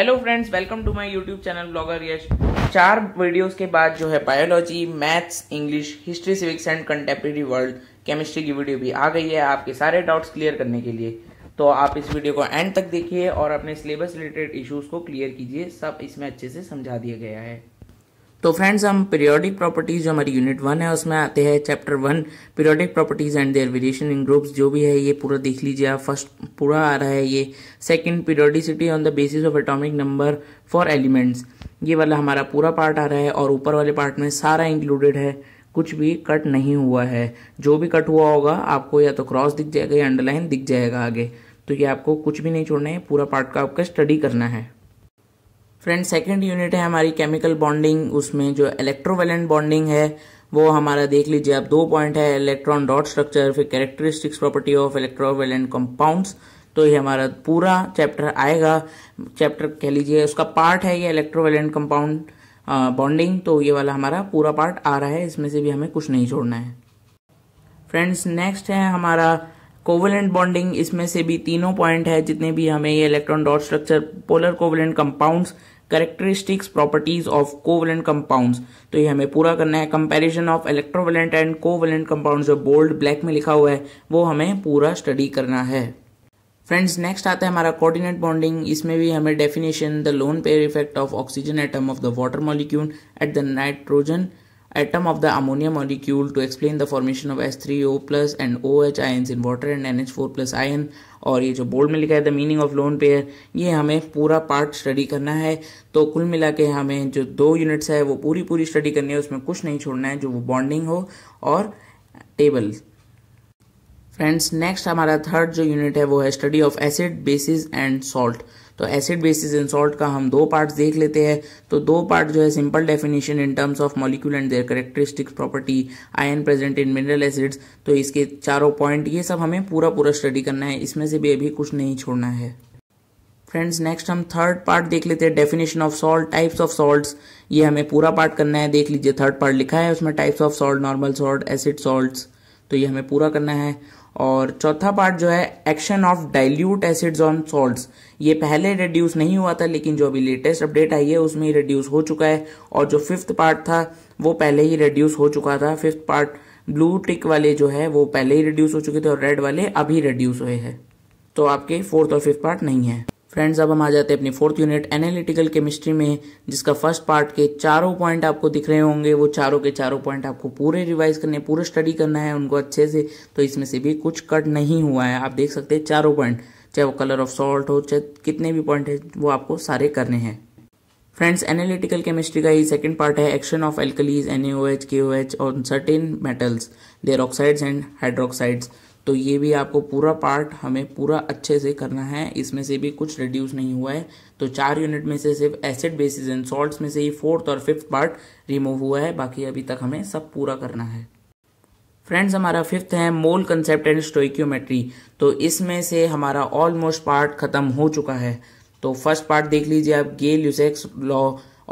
hello friends welcome to my YouTube channel blogger Yash चार videos के बाद जो है biology maths English history civics and contemporary world chemistry की वीडियो भी आ गई है आपके सारे डाउट्स क्लियर करने के लिए तो आप इस वीडियो को एंड तक देखिए और अपने सिलेबस रिलेटेड इशूज को क्लियर कीजिए सब इसमें अच्छे से समझा दिया गया है तो फ्रेंड्स हम पीरियोडिक प्रॉपर्टीज जो हमारी यूनिट वन है उसमें आते हैं chapter one periodic properties and their variation in groups जो भी है ये पूरा देख लीजिए आप फर्स्ट पूरा आ रहा है ये second periodicity on the basis of atomic number for elements ये वाला हमारा पूरा पार्ट आ रहा है और ऊपर वाले पार्ट में सारा इंक्लूडेड है कुछ भी कट नहीं हुआ है जो भी कट हुआ होगा आपको या तो क्रॉस दिख जाएगा या अंडरलाइन दिख जाएगा आगे तो ये आपको कुछ भी नहीं छोड़ना है पूरा पार्ट का आपका स्टडी करना है फ्रेंड सेकेंड यूनिट है हमारी केमिकल बॉन्डिंग उसमें जो इलेक्ट्रोवेलेंट बॉन्डिंग है वो हमारा देख लीजिए आप दो पॉइंट है इलेक्ट्रॉन डॉट स्ट्रक्चर फिर characteristics property of electrovalent compounds तो ये हमारा पूरा चैप्टर आएगा चैप्टर कह लीजिए उसका पार्ट है ये इलेक्ट्रोवेलेंट कंपाउंड बॉन्डिंग तो ये वाला हमारा पूरा पार्ट आ रहा है इसमें से भी हमें कुछ नहीं छोड़ना है फ्रेंड्स नेक्स्ट है हमारा कोवलेंट बॉन्डिंग इसमें से भी तीनों पॉइंट है जितने भी हमें ये electron dot structure polar covalent compounds characteristics properties of covalent compounds तो ये हमें पूरा करना है comparison of electrovalent and covalent compound जो बोल्ड ब्लैक में लिखा हुआ है वो हमें पूरा स्टडी करना है फ्रेंड्स नेक्स्ट आता है हमारा कोऑर्डिनेट बॉन्डिंग इसमें भी हमें definition the lone pair effect of oxygen atom of the water molecule at the nitrogen atom of the ammonia molecule to explain the formation of H3O plus and OH ions in water and NH4 plus ion और ये जो bold में लिखा है the meaning of lone pair ये हमें पूरा part study करना है तो कुल मिला के हमें जो दो यूनिट्स है वो पूरी पूरी स्टडी करनी है उसमें कुछ नहीं छोड़ना है जो वो बॉन्डिंग हो और टेबल फ्रेंड्स नेक्स्ट हमारा थर्ड जो यूनिट है वो है study of acid bases and salt तो एसिड बेसिस इन सॉल्ट का हम दो पार्ट्स देख लेते हैं तो दो पार्ट जो है simple definition in terms of molecule and their characteristics property ion present in mineral acids तो इसके चारों पॉइंट ये सब हमें पूरा पूरा स्टडी करना है इसमें से भी अभी कुछ नहीं छोड़ना है फ्रेंड्स नेक्स्ट हम थर्ड पार्ट देख लेते हैं definition of salt types of salts ये हमें पूरा पार्ट करना है देख लीजिए थर्ड पार्ट लिखा है उसमें types of salt normal salt acid salts तो ये हमें पूरा करना है और चौथा पार्ट जो है action of dilute acids on salts ये पहले रिड्यूस नहीं हुआ था लेकिन जो अभी लेटेस्ट अपडेट आई है उसमें ही रिड्यूस हो चुका है और जो फिफ्थ पार्ट था वो पहले ही रिड्यूस हो चुका था फिफ्थ पार्ट ब्लू टिक वाले जो है वो पहले ही रिड्यूस हो चुके थे और रेड वाले अभी रिड्यूस हुए हैं तो आपके फोर्थ और फिफ्थ पार्ट नहीं है फ्रेंड्स अब हम आ जाते हैं अपनी फोर्थ यूनिट एनालिटिकल केमिस्ट्री में जिसका फर्स्ट पार्ट के चारों पॉइंट आपको दिख रहे होंगे वो चारों के चारों पॉइंट आपको पूरे रिवाइज करने पूरे स्टडी करना है उनको अच्छे से तो इसमें से भी कुछ कट नहीं हुआ है आप देख सकते हैं चारों पॉइंट चाहे वो कलर ऑफ सॉल्ट हो चाहे कितने भी पॉइंट है वो आपको सारे करने हैं फ्रेंड्स एनालिटिकल केमिस्ट्री का ही सेकंड पार्ट है action of alkalies N H के O H on certain metals their oxides and hydroxides तो ये भी आपको पूरा पार्ट हमें पूरा अच्छे से करना है इसमें से भी कुछ रिड्यूस नहीं हुआ है तो चार यूनिट में से सिर्फ एसिड बेसिस एंड सॉल्ट में से ही फोर्थ और फिफ्थ पार्ट रिमूव हुआ है बाकी अभी तक हमें सब पूरा करना है फ्रेंड्स हमारा फिफ्थ है मोल कंसेप्ट एंड स्टोइक्योमेट्री तो इसमें से हमारा ऑलमोस्ट पार्ट खत्म हो चुका है तो फर्स्ट पार्ट देख लीजिए आप Gay Lussac's law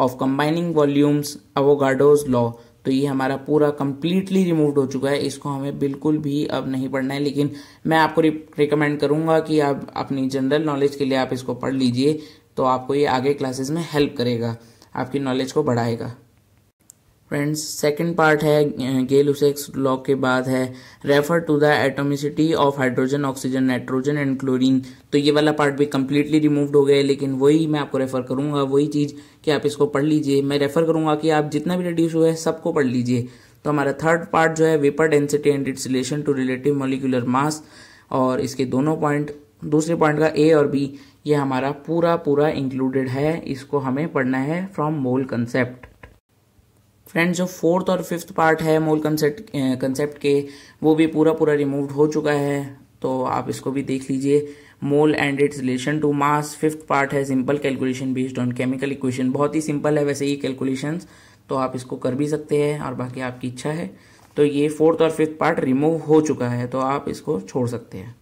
of combining volumes Avogadro's law तो ये हमारा पूरा कम्प्लीटली रिमूव हो चुका है इसको हमें बिल्कुल भी अब नहीं पढ़ना है लेकिन मैं आपको रिकमेंड करूँगा कि आप अपनी जनरल नॉलेज के लिए आप इसको पढ़ लीजिए तो आपको ये आगे क्लासेस में हेल्प करेगा आपकी नॉलेज को बढ़ाएगा फ्रेंड्स सेकेंड पार्ट है गेल उसेक्स लॉ के बाद है refer to the atomicity of hydrogen oxygen nitrogen and chlorine तो ये वाला पार्ट भी कम्प्लीटली रिमूव्ड हो गया लेकिन वही मैं आपको रेफर करूंगा वही चीज़ कि आप इसको पढ़ लीजिए मैं रेफर करूंगा कि आप जितना भी रिड्यूस हुआ है सबको पढ़ लीजिए तो हमारा थर्ड पार्ट जो है vapour density and its relation to relative molecular mass और इसके दोनों पॉइंट दूसरे पॉइंट का ए और बी ये हमारा पूरा पूरा इंक्लूडेड है इसको हमें पढ़ना है फ्रॉम मोल कंसेप्ट फ्रेंड्स जो फोर्थ और फिफ्थ पार्ट है मूल कंसेप्ट कंसेप्ट के वो भी पूरा पूरा रिमूव हो चुका है तो आप इसको भी देख लीजिए mole and its relation to mass fifth part है simple calculation based on chemical equation बहुत ही सिंपल है वैसे ही कैलकुलेशंस तो आप इसको कर भी सकते हैं और बाकी आपकी इच्छा है तो ये फोर्थ और फिफ्थ पार्ट रिमूव हो चुका है तो आप इसको छोड़ सकते हैं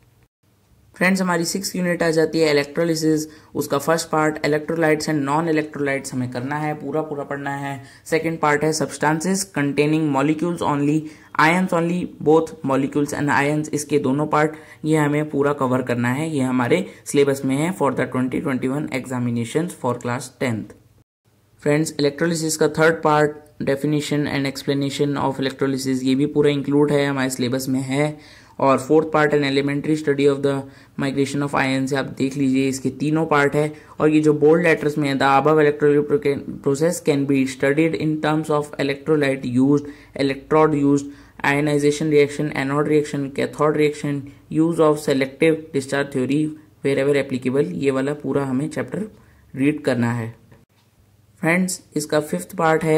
फ्रेंड्स हमारी सिक्स यूनिट आ जाती है इलेक्ट्रोलिसिस उसका first part electrolytes and non electrolytes हमें करना है पूरा पूरा पढ़ना है सेकेंड पार्ट है substances containing molecules only ions only both molecules and ions इसके दोनों पार्ट ये हमें पूरा कवर करना है ये हमारे सिलेबस में है for the twenty twenty one examination for class tenth friends electrolysis का third part definition and explanation of electrolysis ये भी पूरा इंक्लूड है हमारे सिलेबस में है और fourth part and elementary study of the migration of ion से आप देख लीजिए इसके तीनों पार्ट है और ये जो बोल्ड लेटर्स में the above electrolytic process can be studied in terms of electrolyte used electrode used ionization reaction anode reaction cathode reaction use of selective discharge theory wherever applicable ये वाला पूरा हमें chapter read करना है friends इसका fifth part है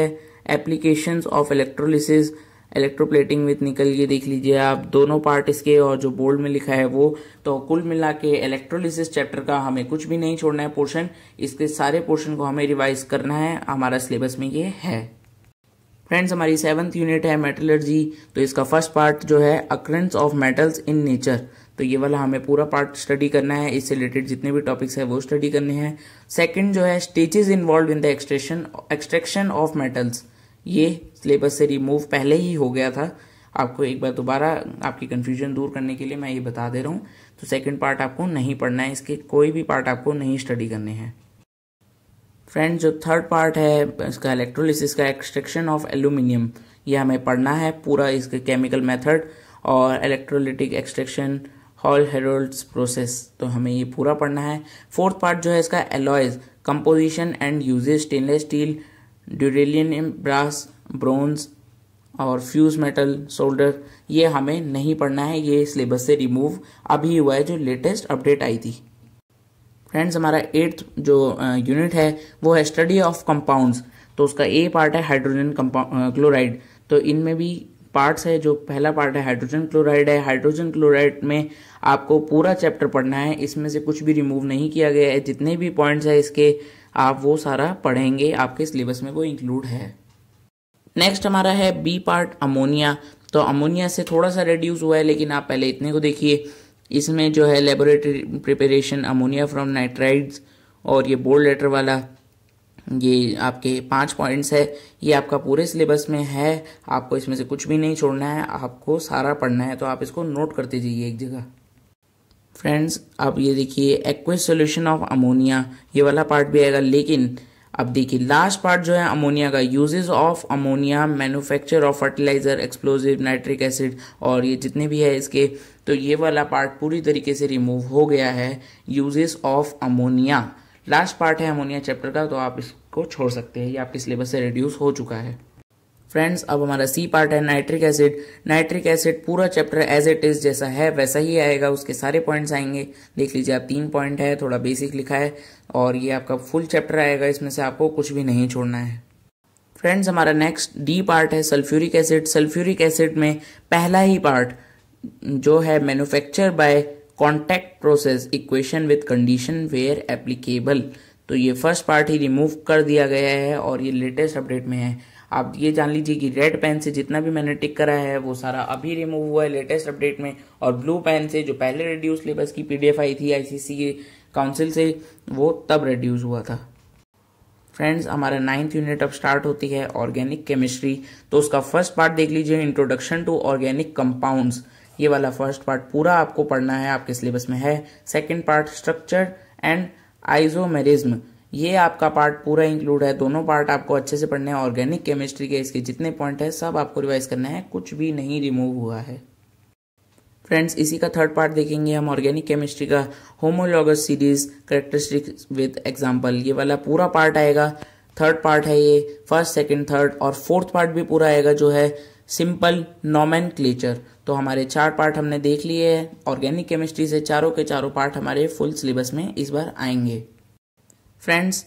applications of electrolysis electroplating with nickel ये देख लीजिए आप दोनों पार्ट इसके और जो बोर्ड में लिखा है वो तो कुल मिला के इलेक्ट्रोलिसिस चैप्टर का हमें कुछ भी नहीं छोड़ना है पोर्शन इसके सारे पोर्शन को हमें रिवाइज करना है हमारा सिलेबस में ये है फ्रेंड्स हमारी सेवन्थ यूनिट है मेटलर्जी तो इसका फर्स्ट पार्ट जो है occurrence of metals in nature तो ये वाला हमें पूरा पार्ट स्टडी करना है इससे रिलेटेड जितने भी टॉपिक्स है वो स्टडी करने हैं सेकंड जो है stages involved in the extraction extraction of metals ये सिलेबस से रिमूव पहले ही हो गया था आपको एक बार दोबारा आपकी कन्फ्यूजन दूर करने के लिए मैं ये बता दे रहा हूँ तो सेकेंड पार्ट आपको नहीं पढ़ना है इसके कोई भी पार्ट आपको नहीं स्टडी करने हैं फ्रेंड जो थर्ड पार्ट है इसका इलेक्ट्रोलिसिस का एक्सट्रैक्शन ऑफ एल्यूमिनियम ये हमें पढ़ना है पूरा इसके केमिकल मेथड और electrolytic extraction Hall Heroult's process तो हमें ये पूरा पढ़ना है फोर्थ पार्ट जो है इसका alloys composition and uses stainless steel duralumin brass bronze और फ्यूज मेटल सोल्डर ये हमें नहीं पढ़ना है ये सिलेबस से रिमूव अभी हुआ है जो लेटेस्ट अपडेट आई थी फ्रेंड्स हमारा एट्थ जो यूनिट है वो है स्टडी ऑफ कंपाउंड्स तो उसका ए पार्ट है हाइड्रोजन क्लोराइड तो इनमें भी पार्ट्स है जो पहला पार्ट है हाइड्रोजन क्लोराइड है हाइड्रोजन क्लोराइड में आपको पूरा चैप्टर पढ़ना है इसमें से कुछ भी रिमूव नहीं किया गया है जितने भी पॉइंट्स है इसके आप वो सारा पढ़ेंगे आपके सिलेबस में वो इंक्लूड है नेक्स्ट हमारा है बी पार्ट अमोनिया तो अमोनिया से थोड़ा सा रिड्यूस हुआ है लेकिन आप पहले इतने को देखिए इसमें जो है laboratory preparation ammonia from nitrides और ये बोल्ड लेटर वाला ये आपके पाँच पॉइंट्स है ये आपका पूरे सिलेबस में है आपको इसमें से कुछ भी नहीं छोड़ना है आपको सारा पढ़ना है तो आप इसको नोट करते जाइए एक जगह फ्रेंड्स अब ये देखिए एक्वेस सोल्यूशन ऑफ अमोनिया ये वाला पार्ट भी आएगा लेकिन अब देखिए लास्ट पार्ट जो है अमोनिया का uses of ammonia manufacture of fertiliser explosive nitric acid और ये जितने भी है इसके तो ये वाला पार्ट पूरी तरीके से रिमूव हो गया है uses of ammonia last part है अमोनिया चैप्टर का तो आप इसको छोड़ सकते हैं ये आपके सिलेबस से रिड्यूस हो चुका है फ्रेंड्स अब हमारा सी पार्ट है नाइट्रिक एसिड नाइट्रिक एसिड पूरा चैप्टर एज इट इज जैसा है वैसा ही आएगा उसके सारे पॉइंट्स आएंगे देख लीजिए आप तीन पॉइंट है थोड़ा बेसिक लिखा है और ये आपका फुल चैप्टर आएगा इसमें से आपको कुछ भी नहीं छोड़ना है फ्रेंड्स हमारा नेक्स्ट डी पार्ट है सल्फ्यूरिक एसिड सल्फ्यूरिक एसिड में पहला ही पार्ट जो है manufacture by contact process equation with condition where applicable तो ये फर्स्ट पार्ट ही रिमूव कर दिया गया है और ये लेटेस्ट अपडेट में है आप ये जान लीजिए कि रेड पेन से जितना भी मैंने टिक करा है वो सारा अभी रिमूव हुआ है लेटेस्ट अपडेट में और ब्लू पेन से जो पहले रिड्यूस सिलेबस की पीडीएफ आई थी आईसीसी के काउंसिल से वो तब रिड्यूस हुआ था फ्रेंड्स हमारा नाइन्थ यूनिट अब स्टार्ट होती है ऑर्गेनिक केमिस्ट्री तो उसका फर्स्ट पार्ट देख लीजिए इंट्रोडक्शन टू ऑर्गेनिक कंपाउंड्स ये वाला फर्स्ट पार्ट पूरा आपको पढ़ना है आपके सिलेबस में है second part structure and isomerism ये आपका पार्ट पूरा इंक्लूड है दोनों पार्ट आपको अच्छे से पढ़ने हैं ऑर्गेनिक केमिस्ट्री के इसके जितने पॉइंट है सब आपको रिवाइज करना है कुछ भी नहीं रिमूव हुआ है फ्रेंड्स इसी का थर्ड पार्ट देखेंगे हम ऑर्गेनिक केमिस्ट्री का homologous series characteristic with example ये वाला पूरा पार्ट आएगा थर्ड पार्ट है ये फर्स्ट सेकेंड थर्ड और फोर्थ पार्ट भी पूरा आएगा जो है सिंपल नॉमन तो हमारे चार पार्ट हमने देख लिए हैं ऑर्गेनिक केमिस्ट्री से चारों के चारों पार्ट हमारे फुल सिलेबस में इस बार आएंगे फ्रेंड्स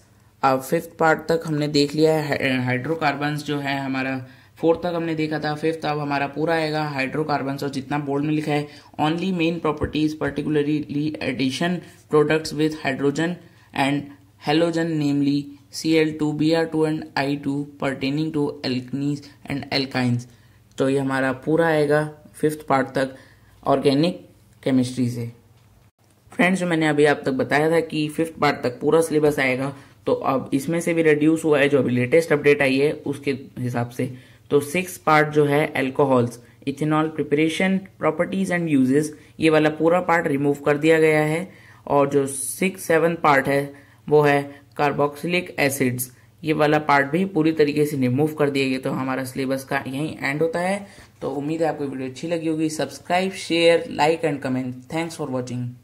अब फिफ्थ पार्ट तक हमने देख लिया है हाइड्रोकार्बन्स जो है हमारा फोर्थ तक हमने देखा था फिफ्थ अब हमारा पूरा आएगा हाइड्रोकार्बन्स और जितना बोल्ड में लिखा है only main properties particularly addition products with hydrogen and halogen namely C L two B R two and I two pertaining to alkenes and alkynes तो ये हमारा पूरा आएगा फिफ्थ पार्ट तक ऑर्गेनिक केमिस्ट्री से फ्रेंड्स जो मैंने अभी आप तक बताया था कि फिफ्थ पार्ट तक पूरा सिलेबस आएगा तो अब इसमें से भी रिड्यूस हुआ है जो अभी लेटेस्ट अपडेट आई है उसके हिसाब से तो सिक्स पार्ट जो है alcohols ethanol preparation properties and uses ये वाला पूरा पार्ट रिमूव कर दिया गया है और जो सिक्स सेवन पार्ट है वो है कार्बोक्सिलिक एसिड्स ये वाला पार्ट भी पूरी तरीके से रिमूव कर दिया गया तो हमारा सिलेबस का यहीं एंड होता है तो उम्मीद है आपको वीडियो अच्छी लगी होगी subscribe share like and comment thanks for watching